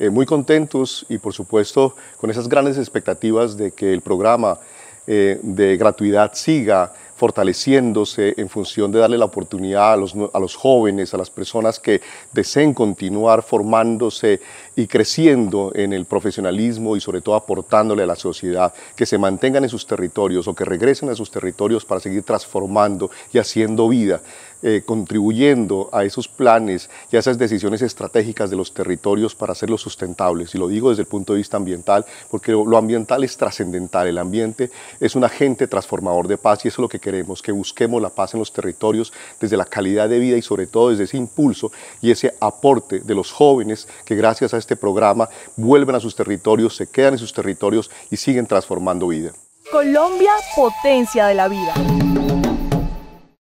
Eh, muy contentos y por supuesto con esas grandes expectativas de que el programa eh, de gratuidad siga fortaleciéndose en función de darle la oportunidad a los, a los, jóvenes, a las personas que deseen continuar formándose y creciendo en el profesionalismo y sobre todo aportándole a la sociedad, que se mantengan en sus territorios o que regresen a sus territorios para seguir transformando y haciendo vida eh, contribuyendo a esos planes y a esas decisiones estratégicas de los territorios para hacerlos sustentables. Y lo digo desde el punto de vista ambiental, porque lo ambiental es trascendental. El ambiente es un agente transformador de paz y eso es lo que queremos, que busquemos la paz en los territorios desde la calidad de vida y sobre todo desde ese impulso y ese aporte de los jóvenes que gracias a este programa vuelven a sus territorios, se quedan en sus territorios y siguen transformando vida. Colombia, potencia de la vida.